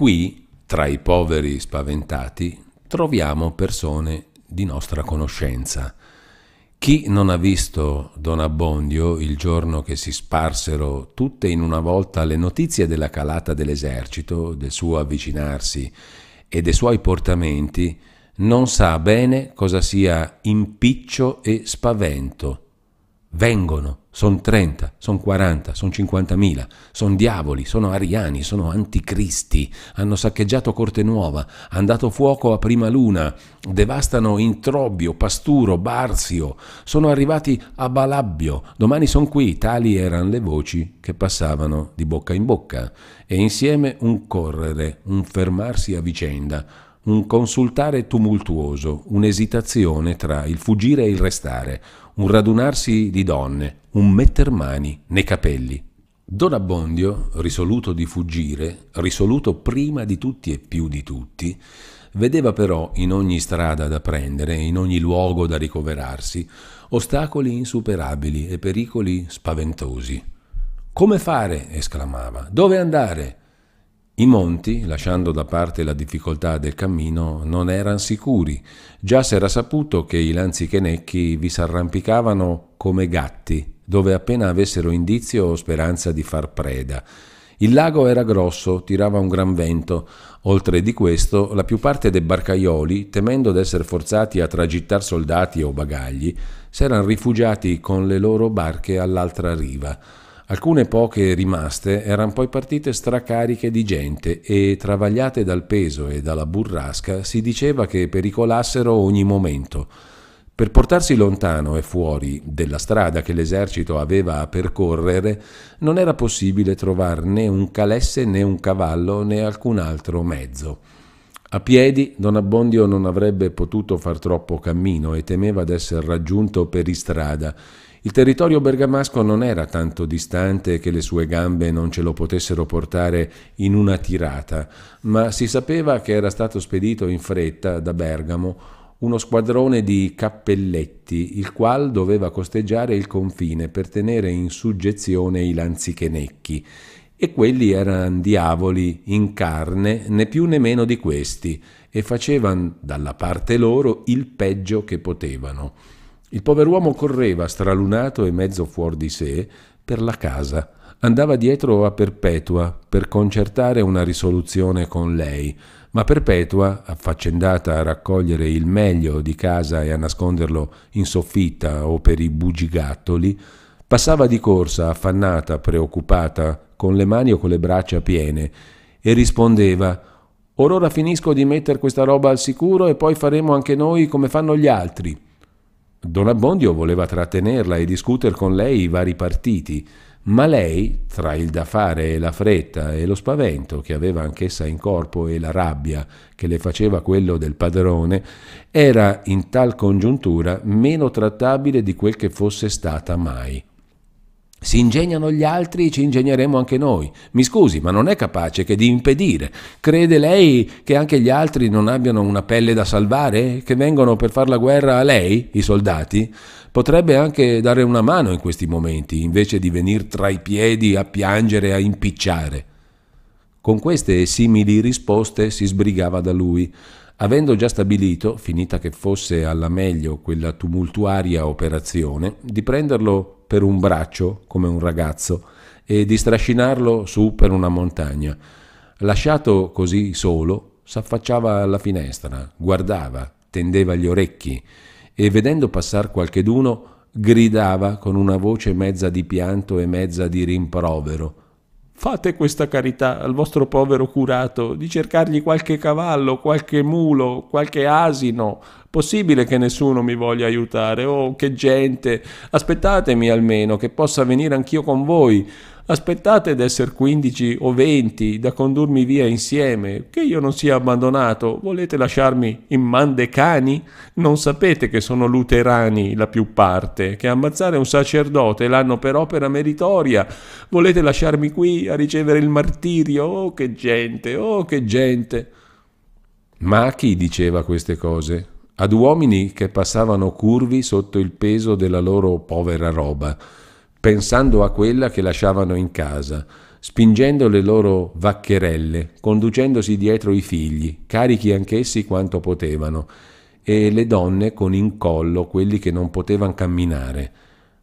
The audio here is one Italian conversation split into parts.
Qui, tra i poveri spaventati, troviamo persone di nostra conoscenza. Chi non ha visto Don Abbondio il giorno che si sparsero tutte in una volta le notizie della calata dell'esercito, del suo avvicinarsi e dei suoi portamenti, non sa bene cosa sia impiccio e spavento. Vengono, sono 30, sono 40, sono 50.000, sono diavoli, sono ariani, sono anticristi, hanno saccheggiato Corte Nuova, hanno dato fuoco a Prima Luna, devastano Introbbio, Pasturo, Barzio, sono arrivati a Balabbio, domani sono qui, tali erano le voci che passavano di bocca in bocca, e insieme un correre, un fermarsi a vicenda, un consultare tumultuoso, un'esitazione tra il fuggire e il restare, un radunarsi di donne, un metter mani nei capelli. Don Abbondio, risoluto di fuggire, risoluto prima di tutti e più di tutti, vedeva però in ogni strada da prendere, in ogni luogo da ricoverarsi, ostacoli insuperabili e pericoli spaventosi. Come fare? esclamava. Dove andare? I monti, lasciando da parte la difficoltà del cammino, non erano sicuri. Già s'era saputo che i lanzichenecchi vi s'arrampicavano come gatti, dove appena avessero indizio o speranza di far preda. Il lago era grosso, tirava un gran vento. Oltre di questo, la più parte dei barcaioli, temendo d'essere forzati a tragittar soldati o bagagli, s'erano rifugiati con le loro barche all'altra riva. Alcune poche rimaste erano poi partite stracariche di gente e, travagliate dal peso e dalla burrasca, si diceva che pericolassero ogni momento. Per portarsi lontano e fuori della strada che l'esercito aveva a percorrere, non era possibile trovare né un calesse né un cavallo né alcun altro mezzo. A piedi Don Abbondio non avrebbe potuto far troppo cammino e temeva d'essere raggiunto per istrada il territorio bergamasco non era tanto distante che le sue gambe non ce lo potessero portare in una tirata, ma si sapeva che era stato spedito in fretta da Bergamo uno squadrone di cappelletti, il quale doveva costeggiare il confine per tenere in suggezione i lanzichenecchi. E quelli erano diavoli in carne, né più né meno di questi, e facevano dalla parte loro il peggio che potevano. Il pover'uomo correva, stralunato e mezzo fuor di sé, per la casa. Andava dietro a Perpetua per concertare una risoluzione con lei, ma Perpetua, affaccendata a raccogliere il meglio di casa e a nasconderlo in soffitta o per i bugigattoli, passava di corsa, affannata, preoccupata, con le mani o con le braccia piene, e rispondeva Or ora finisco di mettere questa roba al sicuro e poi faremo anche noi come fanno gli altri. Don Abbondio voleva trattenerla e discutere con lei i vari partiti, ma lei, tra il da fare e la fretta e lo spavento che aveva anch'essa in corpo e la rabbia che le faceva quello del padrone, era in tal congiuntura meno trattabile di quel che fosse stata mai. Si ingegnano gli altri, ci ingegneremo anche noi. Mi scusi, ma non è capace che di impedire. Crede lei che anche gli altri non abbiano una pelle da salvare? Che vengono per far la guerra a lei, i soldati? Potrebbe anche dare una mano in questi momenti, invece di venir tra i piedi a piangere, e a impicciare. Con queste e simili risposte si sbrigava da lui avendo già stabilito, finita che fosse alla meglio quella tumultuaria operazione, di prenderlo per un braccio come un ragazzo e di strascinarlo su per una montagna. Lasciato così solo, s'affacciava alla finestra, guardava, tendeva gli orecchi e vedendo passar qualcheduno gridava con una voce mezza di pianto e mezza di rimprovero Fate questa carità al vostro povero curato di cercargli qualche cavallo, qualche mulo, qualche asino. Possibile che nessuno mi voglia aiutare? Oh, che gente! Aspettatemi almeno, che possa venire anch'io con voi. Aspettate ad essere 15 o 20 da condurmi via insieme, che io non sia abbandonato. Volete lasciarmi in cani? Non sapete che sono luterani la più parte, che ammazzare un sacerdote l'hanno per opera meritoria. Volete lasciarmi qui a ricevere il martirio? Oh, che gente, oh, che gente. Ma a chi diceva queste cose? Ad uomini che passavano curvi sotto il peso della loro povera roba pensando a quella che lasciavano in casa, spingendo le loro vaccherelle, conducendosi dietro i figli, carichi anch'essi quanto potevano, e le donne con in collo quelli che non potevano camminare.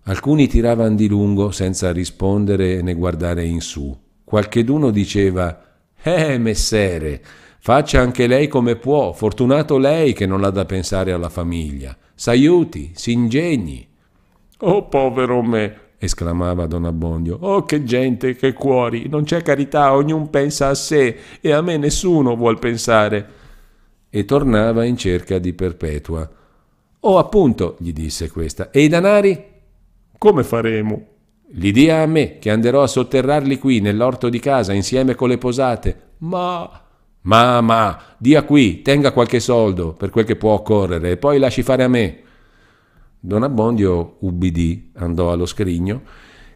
Alcuni tiravano di lungo senza rispondere né guardare in su. Qualcheduno diceva Eh, messere, faccia anche lei come può, fortunato lei che non ha da pensare alla famiglia. S'aiuti, s'ingegni. Oh, povero me, esclamava don Abbondio. Oh, che gente, che cuori! Non c'è carità, ognuno pensa a sé e a me nessuno vuol pensare. E tornava in cerca di Perpetua. Oh, appunto, gli disse questa. E i danari? Come faremo? Li dia a me, che anderò a sotterrarli qui nell'orto di casa insieme con le posate. Ma. Ma, ma, dia qui, tenga qualche soldo per quel che può occorrere e poi lasci fare a me. Don Abbondio ubbidì, andò allo scrigno,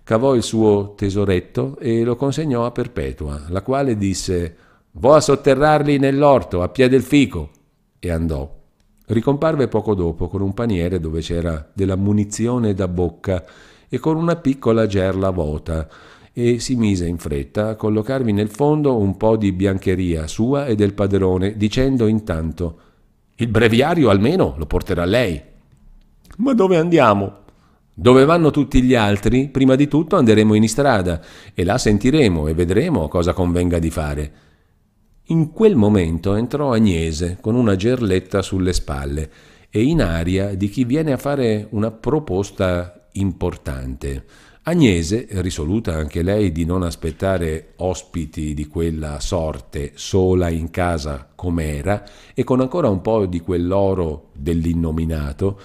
cavò il suo tesoretto e lo consegnò a Perpetua, la quale disse «Vo a sotterrarli nell'orto, a piede del fico!» e andò. Ricomparve poco dopo con un paniere dove c'era della munizione da bocca e con una piccola gerla vuota e si mise in fretta a collocarvi nel fondo un po' di biancheria sua e del padrone, dicendo intanto «Il breviario almeno lo porterà lei!» Ma dove andiamo? Dove vanno tutti gli altri? Prima di tutto andremo in strada e là sentiremo e vedremo cosa convenga di fare. In quel momento entrò Agnese con una gerletta sulle spalle e in aria di chi viene a fare una proposta importante. Agnese, risoluta anche lei di non aspettare ospiti di quella sorte sola in casa com'era e con ancora un po' di quell'oro dell'innominato,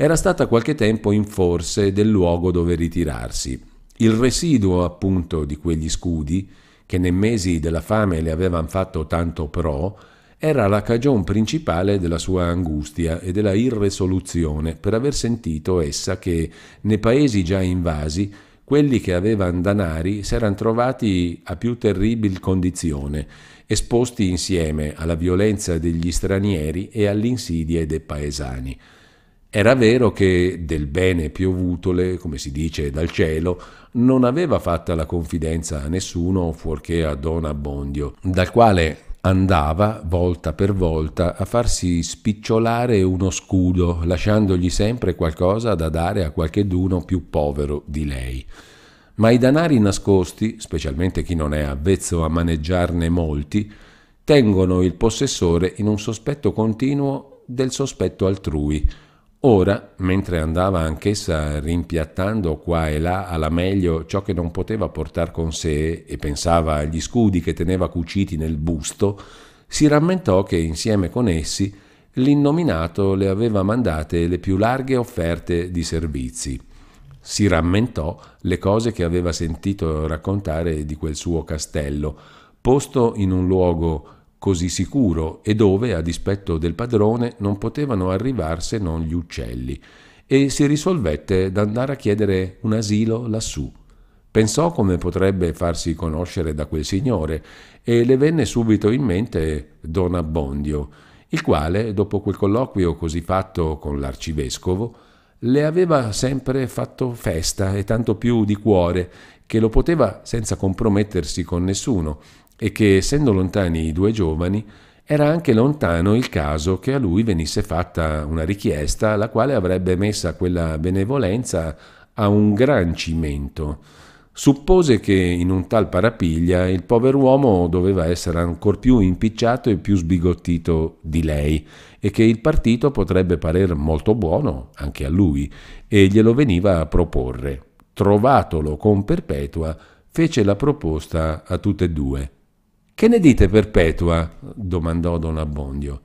era stata qualche tempo in forse del luogo dove ritirarsi. Il residuo appunto di quegli scudi, che nei mesi della fame le avevano fatto tanto pro, era la cagion principale della sua angustia e della irresoluzione per aver sentito essa che nei paesi già invasi quelli che avevano danari s'erano trovati a più terribil condizione, esposti insieme alla violenza degli stranieri e all'insidie dei paesani. Era vero che del bene piovutole, come si dice dal cielo, non aveva fatta la confidenza a nessuno fuorché a Don Abbondio, dal quale andava volta per volta a farsi spicciolare uno scudo, lasciandogli sempre qualcosa da dare a qualcheduno più povero di lei. Ma i danari nascosti, specialmente chi non è avvezzo a maneggiarne molti, tengono il possessore in un sospetto continuo del sospetto altrui, Ora, mentre andava anch'essa rimpiattando qua e là alla meglio ciò che non poteva portare con sé e pensava agli scudi che teneva cuciti nel busto, si rammentò che insieme con essi l'innominato le aveva mandate le più larghe offerte di servizi. Si rammentò le cose che aveva sentito raccontare di quel suo castello, posto in un luogo così sicuro e dove, a dispetto del padrone, non potevano arrivar se non gli uccelli, e si risolvette d'andare a chiedere un asilo lassù. Pensò come potrebbe farsi conoscere da quel signore e le venne subito in mente Don Abbondio, il quale, dopo quel colloquio così fatto con l'arcivescovo, le aveva sempre fatto festa e tanto più di cuore che lo poteva senza compromettersi con nessuno e che, essendo lontani i due giovani, era anche lontano il caso che a lui venisse fatta una richiesta la quale avrebbe messa quella benevolenza a un gran cimento. Suppose che in un tal parapiglia il povero uomo doveva essere ancor più impicciato e più sbigottito di lei e che il partito potrebbe parer molto buono anche a lui e glielo veniva a proporre. Trovatolo con perpetua, fece la proposta a tutte e due. Che ne dite Perpetua? domandò Don Abbondio.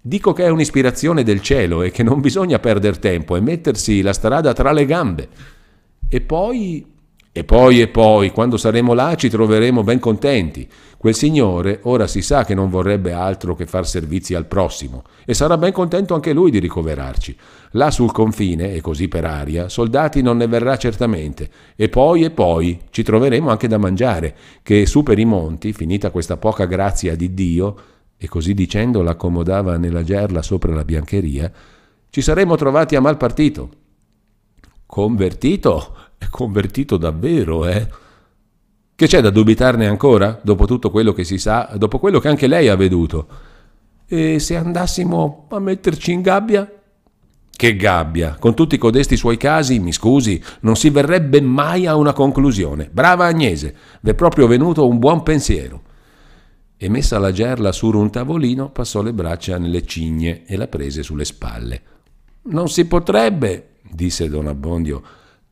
Dico che è un'ispirazione del cielo e che non bisogna perdere tempo e mettersi la strada tra le gambe. E poi e poi e poi, quando saremo là, ci troveremo ben contenti. Quel signore ora si sa che non vorrebbe altro che far servizi al prossimo e sarà ben contento anche lui di ricoverarci. Là sul confine, e così per aria, soldati non ne verrà certamente. E poi e poi ci troveremo anche da mangiare, che su per i monti, finita questa poca grazia di Dio, e così dicendo l'accomodava nella gerla sopra la biancheria, ci saremmo trovati a mal partito. Convertito? È convertito davvero, eh? Che c'è da dubitarne ancora, dopo tutto quello che si sa, dopo quello che anche lei ha veduto? E se andassimo a metterci in gabbia? Che gabbia! Con tutti codesti suoi casi, mi scusi, non si verrebbe mai a una conclusione. Brava Agnese, v'è proprio venuto un buon pensiero. E messa la gerla su un tavolino, passò le braccia nelle cigne e la prese sulle spalle. Non si potrebbe, disse don Abbondio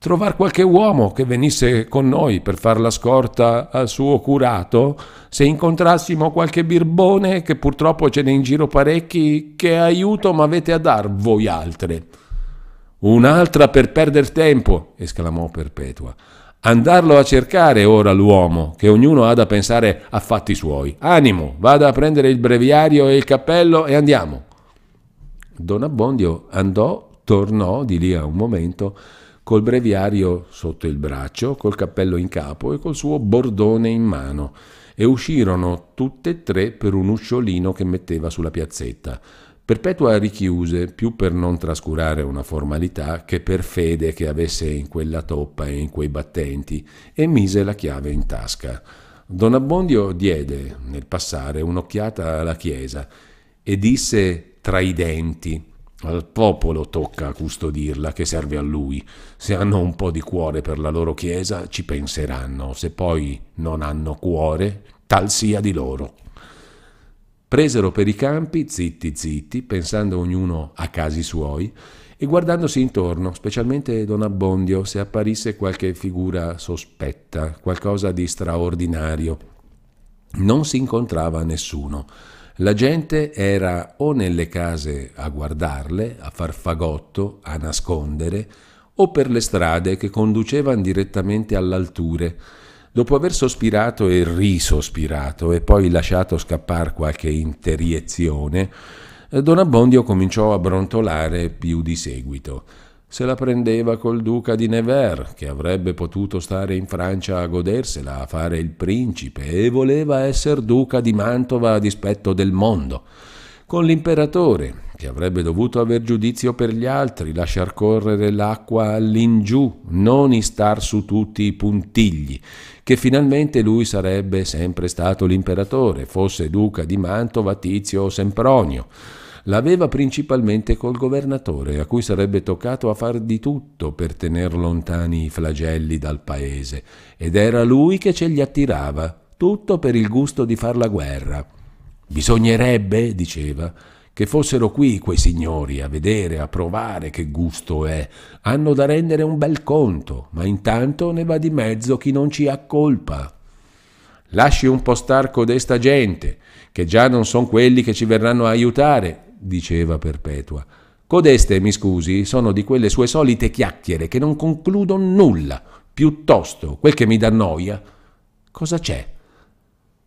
trovare qualche uomo che venisse con noi per far la scorta al suo curato, se incontrassimo qualche birbone, che purtroppo ce n'è in giro parecchi, che aiuto m'avete a dar voi altre. Un'altra per perdere tempo, esclamò Perpetua. Andarlo a cercare ora l'uomo, che ognuno ha da pensare a fatti suoi. Animo, vada a prendere il breviario e il cappello e andiamo. Don Abbondio andò, tornò di lì a un momento, col breviario sotto il braccio, col cappello in capo e col suo bordone in mano, e uscirono tutte e tre per un usciolino che metteva sulla piazzetta. Perpetua richiuse, più per non trascurare una formalità che per fede che avesse in quella toppa e in quei battenti, e mise la chiave in tasca. Don Abbondio diede, nel passare, un'occhiata alla chiesa e disse tra i denti al popolo tocca custodirla, che serve a lui. Se hanno un po' di cuore per la loro Chiesa, ci penseranno. Se poi non hanno cuore, tal sia di loro. Presero per i campi, zitti zitti, pensando ognuno a casi suoi, e guardandosi intorno, specialmente Don Abbondio, se apparisse qualche figura sospetta, qualcosa di straordinario. Non si incontrava nessuno. La gente era o nelle case a guardarle, a far fagotto, a nascondere, o per le strade che conducevano direttamente all'alture. Dopo aver sospirato e risospirato e poi lasciato scappar qualche interiezione, eh, Don Abbondio cominciò a brontolare più di seguito se la prendeva col duca di Nevers, che avrebbe potuto stare in Francia a godersela, a fare il principe, e voleva essere duca di Mantova a dispetto del mondo, con l'imperatore, che avrebbe dovuto aver giudizio per gli altri, lasciar correre l'acqua all'ingiù, non istar su tutti i puntigli, che finalmente lui sarebbe sempre stato l'imperatore, fosse duca di Mantova, Tizio o Sempronio l'aveva principalmente col governatore, a cui sarebbe toccato a far di tutto per tener lontani i flagelli dal paese, ed era lui che ce li attirava, tutto per il gusto di far la guerra. Bisognerebbe, diceva, che fossero qui quei signori a vedere, a provare che gusto è. Hanno da rendere un bel conto, ma intanto ne va di mezzo chi non ci ha colpa. Lasci un po' star codesta gente, che già non son quelli che ci verranno a aiutare, diceva Perpetua. Codeste, mi scusi, sono di quelle sue solite chiacchiere che non concludono nulla. Piuttosto, quel che mi dà noia, cosa c'è?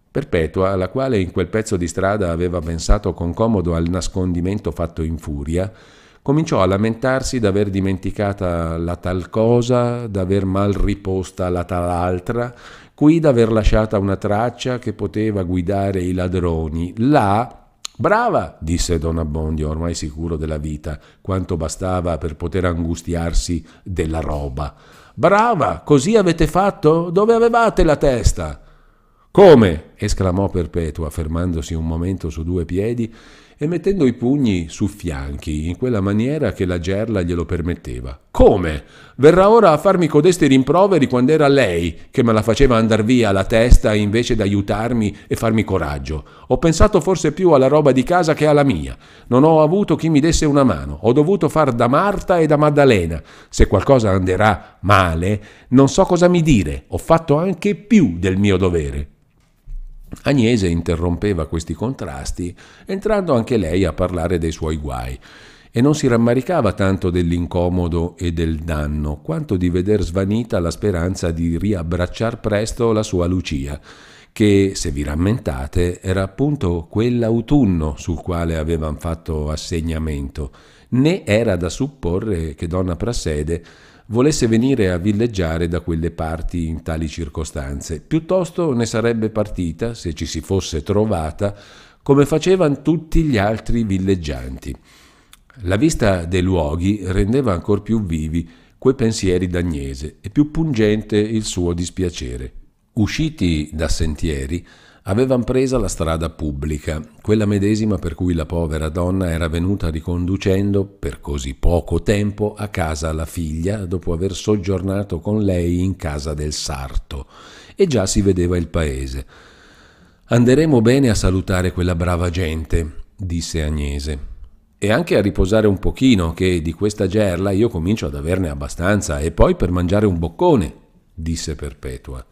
Perpetua, la quale in quel pezzo di strada aveva pensato con comodo al nascondimento fatto in furia, cominciò a lamentarsi d'aver dimenticata la tal cosa, d'aver mal riposta la tal altra, qui d'aver lasciata una traccia che poteva guidare i ladroni, là Brava, disse Don Abbondio, ormai sicuro della vita, quanto bastava per poter angustiarsi della roba. Brava, così avete fatto? Dove avevate la testa? Come? esclamò Perpetua, fermandosi un momento su due piedi e mettendo i pugni su fianchi, in quella maniera che la gerla glielo permetteva. Come? Verrà ora a farmi codesti rimproveri quando era lei che me la faceva andar via la testa invece d'aiutarmi e farmi coraggio. Ho pensato forse più alla roba di casa che alla mia. Non ho avuto chi mi desse una mano. Ho dovuto far da Marta e da Maddalena. Se qualcosa anderà male, non so cosa mi dire. Ho fatto anche più del mio dovere. Agnese interrompeva questi contrasti, entrando anche lei a parlare dei suoi guai, e non si rammaricava tanto dell'incomodo e del danno, quanto di veder svanita la speranza di riabbracciar presto la sua Lucia, che, se vi rammentate, era appunto quell'autunno sul quale avevano fatto assegnamento, né era da supporre che donna Prassede volesse venire a villeggiare da quelle parti in tali circostanze. Piuttosto ne sarebbe partita, se ci si fosse trovata, come facevano tutti gli altri villeggianti. La vista dei luoghi rendeva ancor più vivi quei pensieri d'agnese e più pungente il suo dispiacere. Usciti da sentieri, avevano presa la strada pubblica, quella medesima per cui la povera donna era venuta riconducendo, per così poco tempo, a casa la figlia dopo aver soggiornato con lei in casa del sarto. E già si vedeva il paese. Anderemo bene a salutare quella brava gente, disse Agnese. E anche a riposare un pochino, che di questa gerla io comincio ad averne abbastanza, e poi per mangiare un boccone, disse Perpetua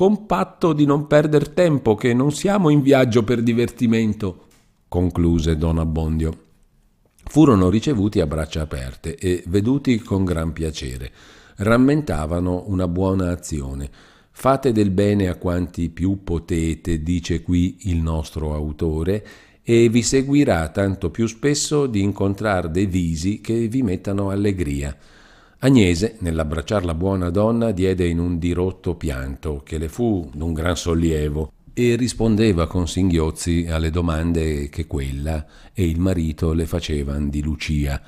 con patto di non perder tempo, che non siamo in viaggio per divertimento, concluse don Abbondio. Furono ricevuti a braccia aperte e veduti con gran piacere. Rammentavano una buona azione. Fate del bene a quanti più potete, dice qui il nostro autore, e vi seguirà tanto più spesso di incontrar dei visi che vi mettano allegria. Agnese, nell'abbracciar la buona donna, diede in un dirotto pianto che le fu d'un gran sollievo e rispondeva con singhiozzi alle domande che quella e il marito le facevano di Lucia.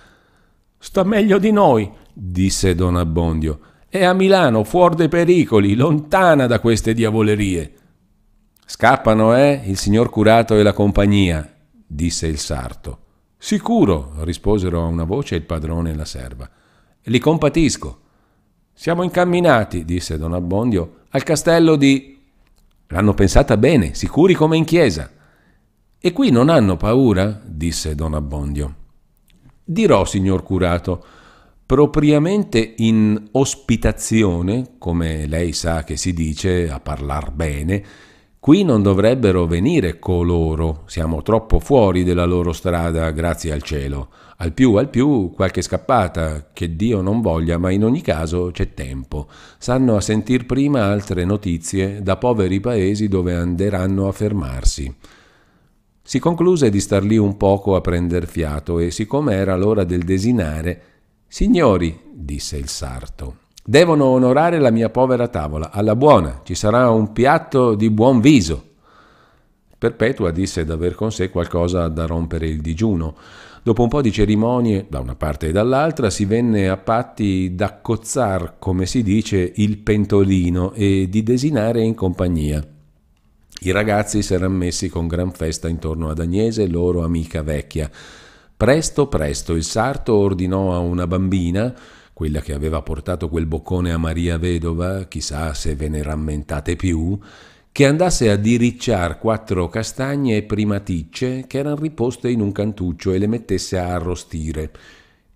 Sta meglio di noi, disse don Abbondio. È a Milano, fuor dei pericoli, lontana da queste diavolerie. Scappano, eh, il signor curato e la compagnia, disse il sarto. Sicuro, risposero a una voce il padrone e la serva. Li compatisco. Siamo incamminati, disse Don Abbondio, al castello di... L'hanno pensata bene, sicuri come in chiesa. E qui non hanno paura? disse Don Abbondio. Dirò, signor curato, propriamente in ospitazione, come lei sa che si dice a parlar bene, Qui non dovrebbero venire coloro, siamo troppo fuori della loro strada, grazie al cielo. Al più, al più, qualche scappata, che Dio non voglia, ma in ogni caso c'è tempo. Sanno a sentir prima altre notizie da poveri paesi dove anderanno a fermarsi. Si concluse di star lì un poco a prender fiato e, siccome era l'ora del desinare, Signori, disse il sarto, Devono onorare la mia povera tavola, alla buona, ci sarà un piatto di buon viso. Perpetua disse d'aver con sé qualcosa da rompere il digiuno. Dopo un po' di cerimonie, da una parte e dall'altra, si venne a patti d'accozzar, come si dice, il pentolino e di desinare in compagnia. I ragazzi s'eran messi con gran festa intorno ad Agnese, loro amica vecchia. Presto, presto, il sarto ordinò a una bambina quella che aveva portato quel boccone a Maria Vedova, chissà se ve ne rammentate più, che andasse a diricciar quattro castagne e primaticce che erano riposte in un cantuccio e le mettesse a arrostire.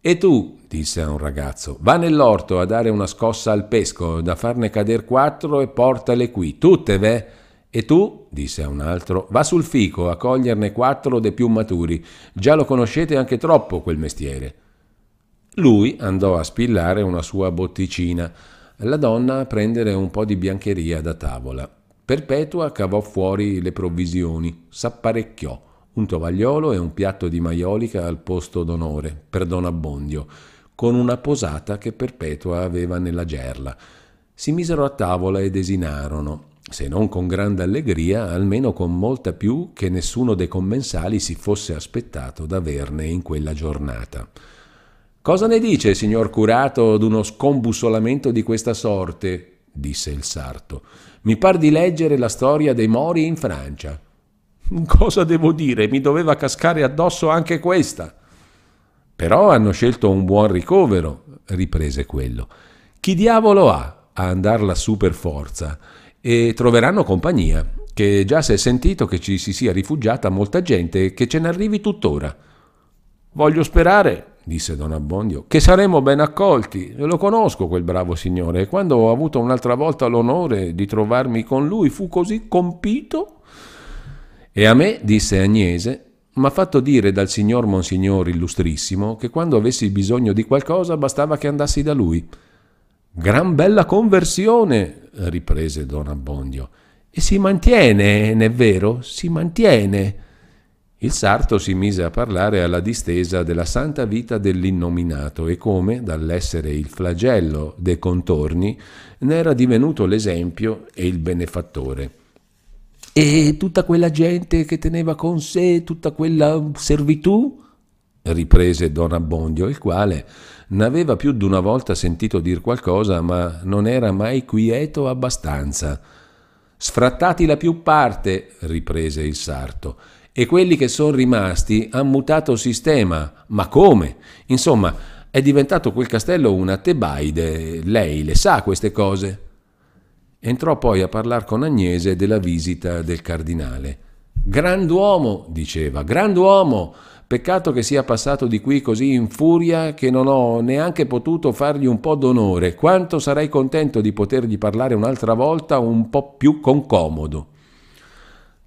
E tu, disse a un ragazzo, va nell'orto a dare una scossa al pesco, da farne cader quattro e portale qui, tutte ve. E tu, disse a un altro, va sul fico a coglierne quattro dei più maturi, già lo conoscete anche troppo quel mestiere. Lui andò a spillare una sua botticina, la donna a prendere un po' di biancheria da tavola. Perpetua cavò fuori le provisioni, s'apparecchiò, un tovagliolo e un piatto di maiolica al posto d'onore, per Don Abbondio, con una posata che Perpetua aveva nella gerla. Si misero a tavola e desinarono, se non con grande allegria, almeno con molta più che nessuno dei commensali si fosse aspettato d'averne in quella giornata. Cosa ne dice, signor curato, d'uno scombussolamento di questa sorte? disse il sarto. Mi par di leggere la storia dei Mori in Francia. Cosa devo dire? Mi doveva cascare addosso anche questa. Però hanno scelto un buon ricovero, riprese quello. Chi diavolo ha a andar lassù per forza? E troveranno compagnia, che già si è sentito che ci si sia rifugiata molta gente e che ce n'arrivi tuttora. Voglio sperare, disse Don Abbondio, che saremo ben accolti. Lo conosco quel bravo signore e quando ho avuto un'altra volta l'onore di trovarmi con lui fu così compito. E a me, disse Agnese, m'ha fatto dire dal signor Monsignor Illustrissimo che quando avessi bisogno di qualcosa bastava che andassi da lui. Gran bella conversione, riprese Don Abbondio. E si mantiene, è vero? Si mantiene. Il sarto si mise a parlare alla distesa della santa vita dell'innominato e come, dall'essere il flagello dei contorni, ne era divenuto l'esempio e il benefattore. E tutta quella gente che teneva con sé tutta quella servitù? riprese Don Abbondio, il quale n'aveva più d'una volta sentito dir qualcosa, ma non era mai quieto abbastanza. Sfrattati la più parte, riprese il sarto e quelli che sono rimasti hanno mutato sistema. Ma come? Insomma, è diventato quel castello una tebaide, lei le sa queste cose. Entrò poi a parlare con Agnese della visita del cardinale. Grand'uomo, diceva, grand'uomo, peccato che sia passato di qui così in furia che non ho neanche potuto fargli un po' d'onore, quanto sarei contento di potergli parlare un'altra volta un po' più con comodo.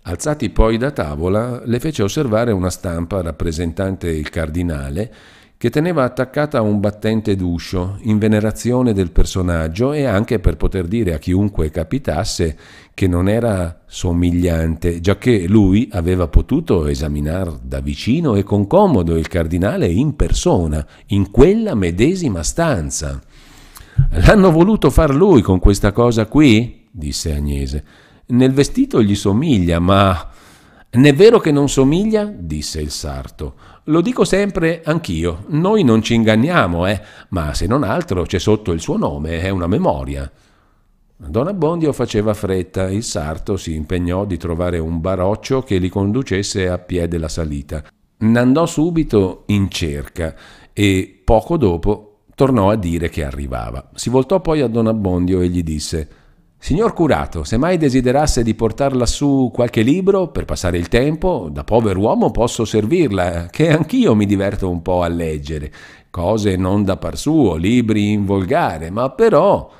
Alzati poi da tavola, le fece osservare una stampa rappresentante il cardinale che teneva attaccata a un battente d'uscio, in venerazione del personaggio e anche per poter dire a chiunque capitasse che non era somigliante, giacché lui aveva potuto esaminar da vicino e con comodo il cardinale in persona, in quella medesima stanza. L'hanno voluto far lui con questa cosa qui? disse Agnese. Nel vestito gli somiglia, ma... N'è vero che non somiglia? disse il sarto. Lo dico sempre anch'io, noi non ci inganniamo, eh, ma se non altro c'è sotto il suo nome, è una memoria. Don Abbondio faceva fretta, il sarto si impegnò di trovare un baroccio che li conducesse a piede la salita. N'andò subito in cerca e poco dopo tornò a dire che arrivava. Si voltò poi a Don Abbondio e gli disse Signor curato, se mai desiderasse di portar lassù qualche libro per passare il tempo, da povero uomo posso servirla, che anch'io mi diverto un po' a leggere. Cose non da par suo, libri in volgare, ma però.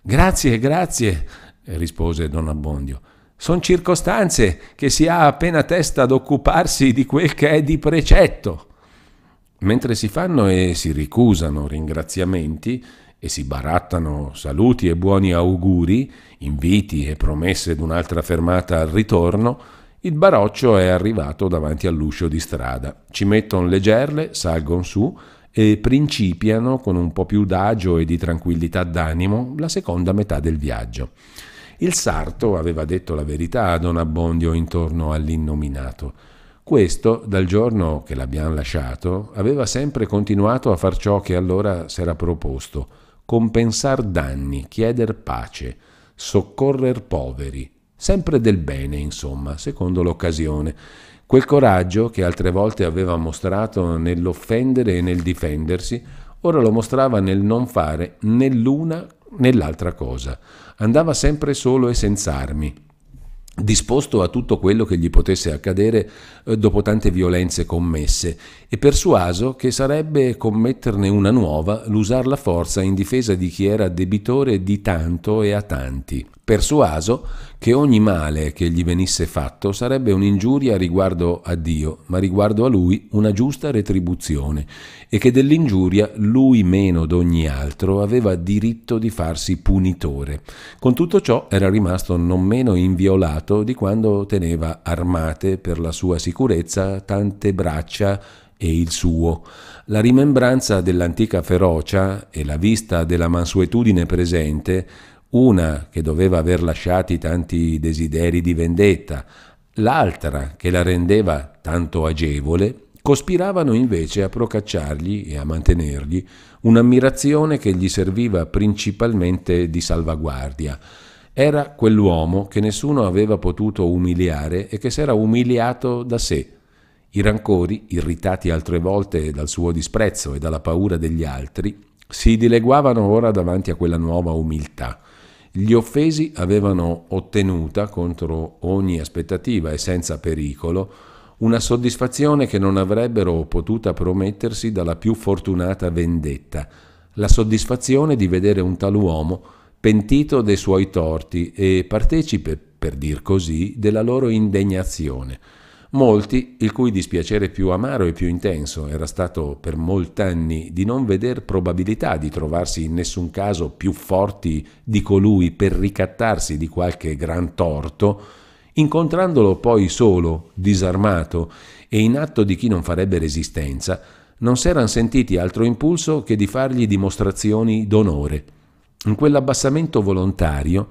Grazie, grazie, rispose don Abbondio. Sono circostanze che si ha appena testa ad occuparsi di quel che è di precetto. Mentre si fanno e si ricusano ringraziamenti, e si barattano saluti e buoni auguri, inviti e promesse d'un'altra fermata al ritorno, il baroccio è arrivato davanti all'uscio di strada. Ci mettono le gerle, salgono su e principiano con un po' più d'agio e di tranquillità d'animo la seconda metà del viaggio. Il sarto aveva detto la verità a Don Abbondio intorno all'innominato. Questo, dal giorno che l'abbiamo lasciato, aveva sempre continuato a far ciò che allora s'era proposto, compensar danni, chieder pace, soccorrer poveri, sempre del bene, insomma, secondo l'occasione. Quel coraggio che altre volte aveva mostrato nell'offendere e nel difendersi, ora lo mostrava nel non fare né l'una né l'altra cosa. Andava sempre solo e senza armi, disposto a tutto quello che gli potesse accadere eh, dopo tante violenze commesse e persuaso che sarebbe commetterne una nuova l'usar la forza in difesa di chi era debitore di tanto e a tanti, persuaso che ogni male che gli venisse fatto sarebbe un'ingiuria riguardo a Dio, ma riguardo a lui una giusta retribuzione, e che dell'ingiuria lui meno d'ogni altro aveva diritto di farsi punitore. Con tutto ciò era rimasto non meno inviolato di quando teneva armate per la sua sicurezza tante braccia e il suo. La rimembranza dell'antica ferocia e la vista della mansuetudine presente, una che doveva aver lasciati tanti desideri di vendetta, l'altra che la rendeva tanto agevole, cospiravano invece a procacciargli e a mantenergli un'ammirazione che gli serviva principalmente di salvaguardia. Era quell'uomo che nessuno aveva potuto umiliare e che s'era umiliato da sé i rancori, irritati altre volte dal suo disprezzo e dalla paura degli altri, si dileguavano ora davanti a quella nuova umiltà. Gli offesi avevano ottenuta, contro ogni aspettativa e senza pericolo, una soddisfazione che non avrebbero potuta promettersi dalla più fortunata vendetta, la soddisfazione di vedere un tal uomo pentito dei suoi torti e partecipe, per dir così, della loro indegnazione. Molti, il cui dispiacere più amaro e più intenso era stato per molti anni di non veder probabilità di trovarsi in nessun caso più forti di colui per ricattarsi di qualche gran torto, incontrandolo poi solo, disarmato e in atto di chi non farebbe resistenza, non s'eran sentiti altro impulso che di fargli dimostrazioni d'onore. In quell'abbassamento volontario,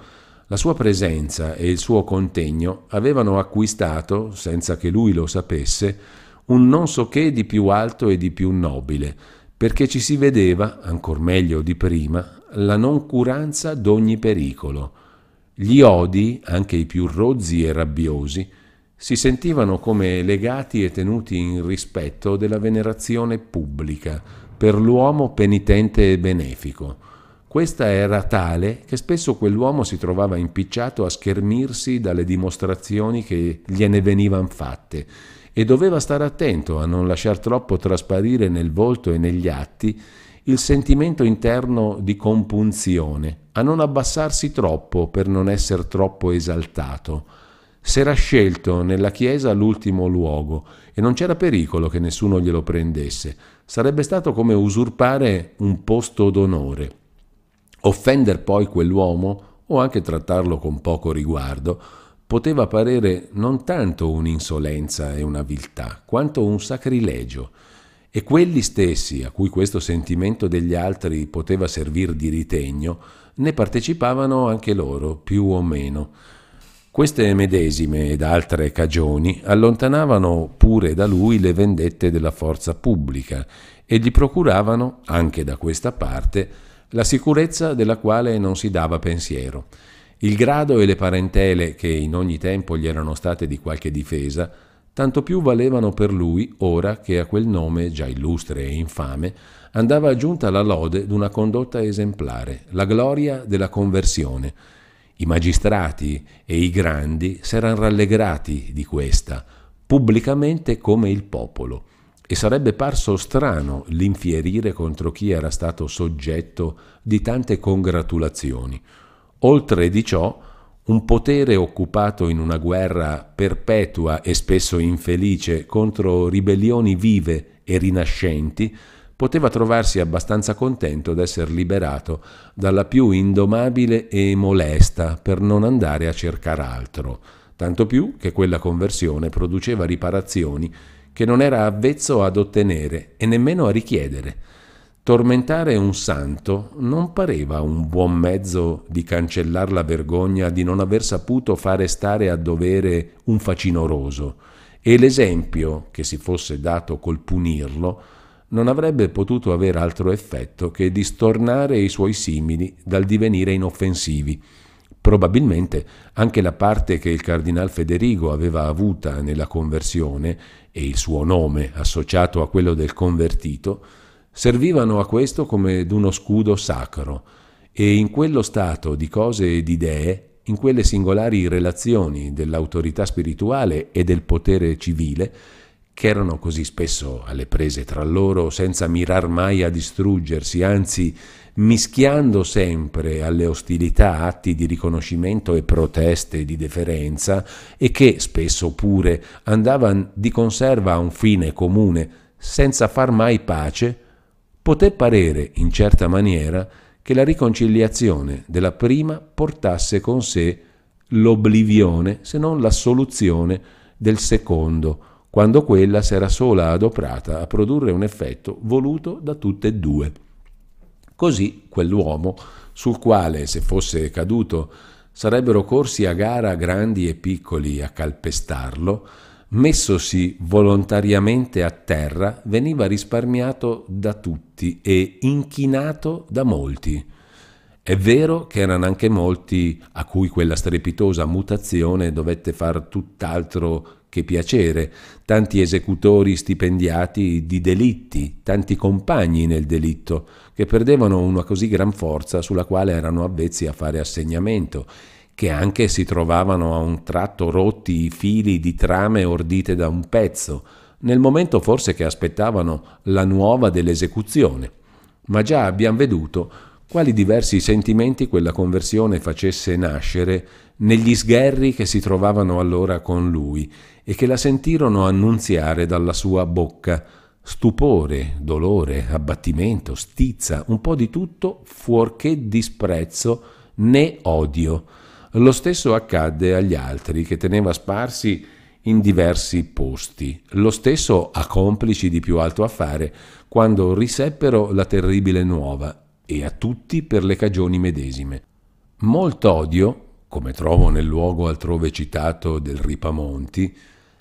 la sua presenza e il suo contegno avevano acquistato, senza che lui lo sapesse, un non so che di più alto e di più nobile, perché ci si vedeva, ancor meglio di prima, la noncuranza d'ogni pericolo. Gli odi, anche i più rozzi e rabbiosi, si sentivano come legati e tenuti in rispetto della venerazione pubblica per l'uomo penitente e benefico. Questa era tale che spesso quell'uomo si trovava impicciato a schermirsi dalle dimostrazioni che gliene venivano fatte e doveva stare attento a non lasciar troppo trasparire nel volto e negli atti il sentimento interno di compunzione, a non abbassarsi troppo per non essere troppo esaltato. S'era scelto nella chiesa l'ultimo luogo e non c'era pericolo che nessuno glielo prendesse. Sarebbe stato come usurpare un posto d'onore. Offender poi quell'uomo, o anche trattarlo con poco riguardo, poteva parere non tanto un'insolenza e una viltà, quanto un sacrilegio. E quelli stessi, a cui questo sentimento degli altri poteva servir di ritegno, ne partecipavano anche loro, più o meno. Queste medesime ed altre cagioni allontanavano pure da lui le vendette della forza pubblica e gli procuravano, anche da questa parte, la sicurezza della quale non si dava pensiero. Il grado e le parentele che in ogni tempo gli erano state di qualche difesa, tanto più valevano per lui ora che a quel nome, già illustre e infame, andava aggiunta la lode d'una condotta esemplare, la gloria della conversione. I magistrati e i grandi s'erano rallegrati di questa, pubblicamente come il popolo e sarebbe parso strano l'infierire contro chi era stato soggetto di tante congratulazioni. Oltre di ciò, un potere occupato in una guerra perpetua e spesso infelice contro ribellioni vive e rinascenti, poteva trovarsi abbastanza contento d'essere liberato dalla più indomabile e molesta per non andare a cercare altro, tanto più che quella conversione produceva riparazioni che non era avvezzo ad ottenere e nemmeno a richiedere. Tormentare un santo non pareva un buon mezzo di cancellare la vergogna di non aver saputo fare stare a dovere un facinoroso, e l'esempio che si fosse dato col punirlo non avrebbe potuto avere altro effetto che di stornare i suoi simili dal divenire inoffensivi. Probabilmente anche la parte che il cardinal Federigo aveva avuta nella conversione e il suo nome associato a quello del convertito servivano a questo come d'uno scudo sacro e in quello stato di cose e di idee, in quelle singolari relazioni dell'autorità spirituale e del potere civile, che erano così spesso alle prese tra loro senza mirar mai a distruggersi, anzi mischiando sempre alle ostilità atti di riconoscimento e proteste di deferenza e che spesso pure andavano di conserva a un fine comune senza far mai pace, poté parere in certa maniera che la riconciliazione della prima portasse con sé l'oblivione, se non l'assoluzione, del secondo, quando quella s'era sola adoprata a produrre un effetto voluto da tutte e due. Così quell'uomo, sul quale, se fosse caduto, sarebbero corsi a gara grandi e piccoli a calpestarlo, messosi volontariamente a terra, veniva risparmiato da tutti e inchinato da molti. È vero che erano anche molti a cui quella strepitosa mutazione dovette far tutt'altro che piacere, tanti esecutori stipendiati di delitti, tanti compagni nel delitto, che perdevano una così gran forza sulla quale erano avvezzi a fare assegnamento, che anche si trovavano a un tratto rotti i fili di trame ordite da un pezzo, nel momento forse che aspettavano la nuova dell'esecuzione. Ma già abbiamo veduto quali diversi sentimenti quella conversione facesse nascere negli sgherri che si trovavano allora con lui e che la sentirono annunziare dalla sua bocca stupore, dolore, abbattimento, stizza, un po' di tutto fuorché disprezzo né odio. Lo stesso accadde agli altri che teneva sparsi in diversi posti. Lo stesso a complici di più alto affare quando riseppero la terribile nuova e a tutti per le cagioni medesime. Molto odio, come trovo nel luogo altrove citato del Ripamonti,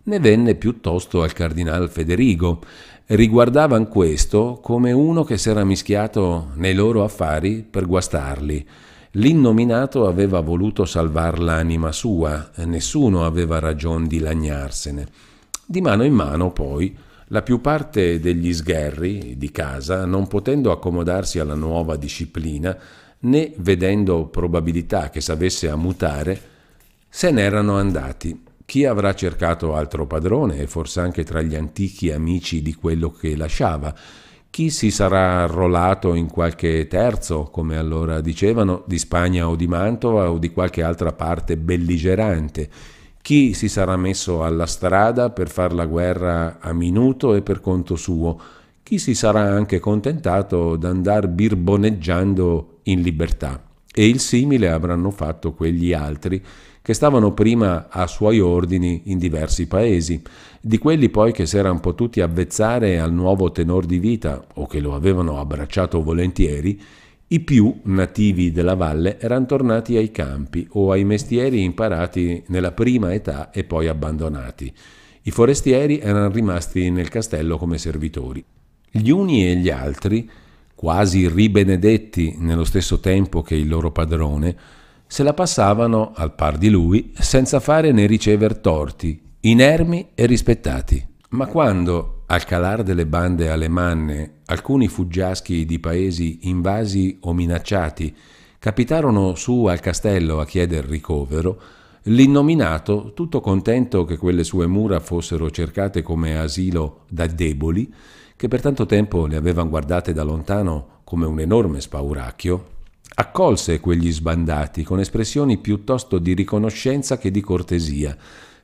ne venne piuttosto al cardinal Federigo. Riguardavan questo come uno che s'era mischiato nei loro affari per guastarli. L'innominato aveva voluto salvar l'anima sua, nessuno aveva ragione di lagnarsene. Di mano in mano, poi, la più parte degli sgherri di casa, non potendo accomodarsi alla nuova disciplina, né vedendo probabilità che s'avesse a mutare, se n'erano andati. Chi avrà cercato altro padrone e forse anche tra gli antichi amici di quello che lasciava, chi si sarà arruolato in qualche terzo, come allora dicevano, di Spagna o di Mantova o di qualche altra parte belligerante, chi si sarà messo alla strada per far la guerra a minuto e per conto suo? Chi si sarà anche contentato d'andar birboneggiando in libertà? E il simile avranno fatto quegli altri che stavano prima a suoi ordini in diversi paesi, di quelli poi che si erano potuti avvezzare al nuovo tenor di vita o che lo avevano abbracciato volentieri, i più nativi della valle erano tornati ai campi o ai mestieri imparati nella prima età e poi abbandonati. I forestieri erano rimasti nel castello come servitori. Gli uni e gli altri, quasi ribenedetti nello stesso tempo che il loro padrone, se la passavano al par di lui senza fare né ricever torti, inermi e rispettati. Ma quando al calar delle bande alemanne, alcuni fuggiaschi di paesi invasi o minacciati capitarono su al castello a chieder ricovero, l'innominato, tutto contento che quelle sue mura fossero cercate come asilo da deboli, che per tanto tempo le avevano guardate da lontano come un enorme spauracchio, accolse quegli sbandati con espressioni piuttosto di riconoscenza che di cortesia,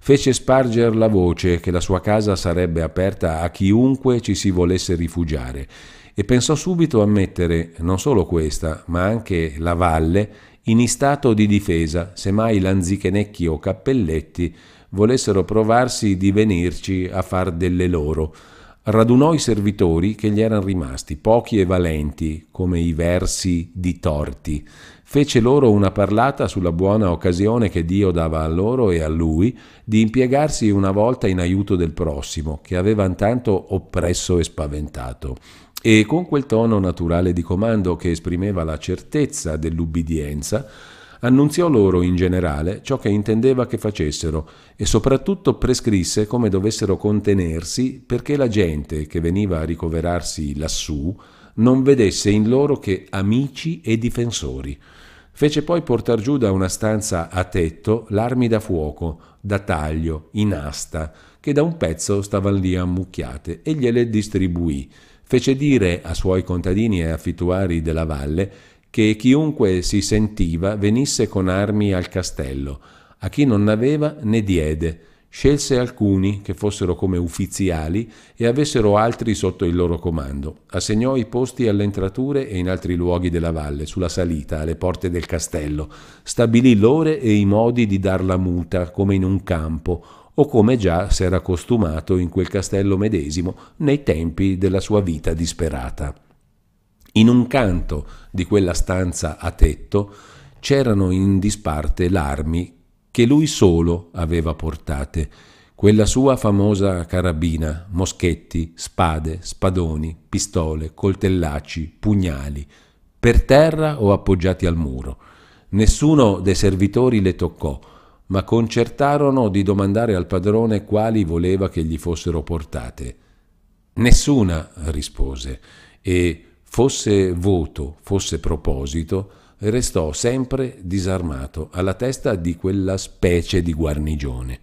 fece sparger la voce che la sua casa sarebbe aperta a chiunque ci si volesse rifugiare e pensò subito a mettere non solo questa, ma anche la valle in istato di difesa, se mai Lanzichenecchi o Cappelletti volessero provarsi di venirci a far delle loro. Radunò i servitori che gli erano rimasti, pochi e valenti, come i versi di Torti fece loro una parlata sulla buona occasione che Dio dava a loro e a lui di impiegarsi una volta in aiuto del prossimo, che avevano tanto oppresso e spaventato. E con quel tono naturale di comando che esprimeva la certezza dell'ubbidienza, annunziò loro in generale ciò che intendeva che facessero e soprattutto prescrisse come dovessero contenersi perché la gente che veniva a ricoverarsi lassù non vedesse in loro che amici e difensori. Fece poi portar giù da una stanza a tetto l'armi da fuoco, da taglio, in asta, che da un pezzo stavan lì ammucchiate e gliele distribuì. Fece dire a suoi contadini e affittuari della valle che chiunque si sentiva venisse con armi al castello, a chi non n'aveva ne diede, Scelse alcuni che fossero come ufficiali e avessero altri sotto il loro comando. Assegnò i posti alle entrature e in altri luoghi della valle, sulla salita, alle porte del castello. Stabilì l'ore e i modi di darla muta, come in un campo, o come già s'era costumato in quel castello medesimo nei tempi della sua vita disperata. In un canto di quella stanza a tetto c'erano in disparte l'armi che lui solo aveva portate, quella sua famosa carabina, moschetti, spade, spadoni, pistole, coltellacci, pugnali, per terra o appoggiati al muro. Nessuno dei servitori le toccò, ma concertarono di domandare al padrone quali voleva che gli fossero portate. Nessuna rispose, e fosse voto, fosse proposito, restò sempre disarmato alla testa di quella specie di guarnigione.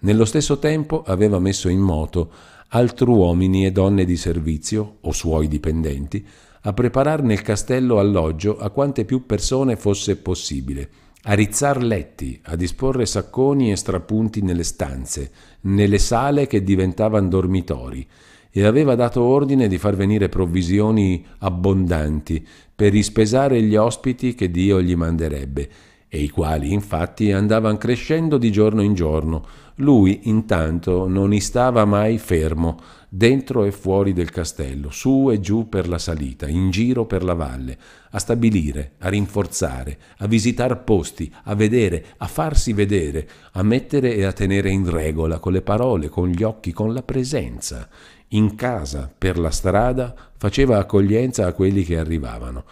Nello stesso tempo aveva messo in moto altri uomini e donne di servizio o suoi dipendenti a preparare nel castello alloggio a quante più persone fosse possibile, a rizzar letti, a disporre sacconi e strapunti nelle stanze, nelle sale che diventavano dormitori, e aveva dato ordine di far venire provvisioni abbondanti, per ispesare gli ospiti che Dio gli manderebbe, e i quali infatti andavano crescendo di giorno in giorno. Lui intanto non istava mai fermo, dentro e fuori del castello, su e giù per la salita, in giro per la valle, a stabilire, a rinforzare, a visitar posti, a vedere, a farsi vedere, a mettere e a tenere in regola con le parole, con gli occhi, con la presenza in casa, per la strada, faceva accoglienza a quelli che arrivavano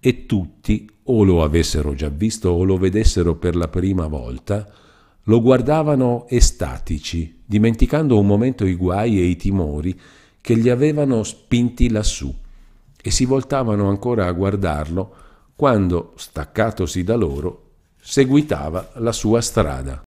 e tutti, o lo avessero già visto o lo vedessero per la prima volta, lo guardavano estatici, dimenticando un momento i guai e i timori che li avevano spinti lassù e si voltavano ancora a guardarlo quando, staccatosi da loro, seguitava la sua strada.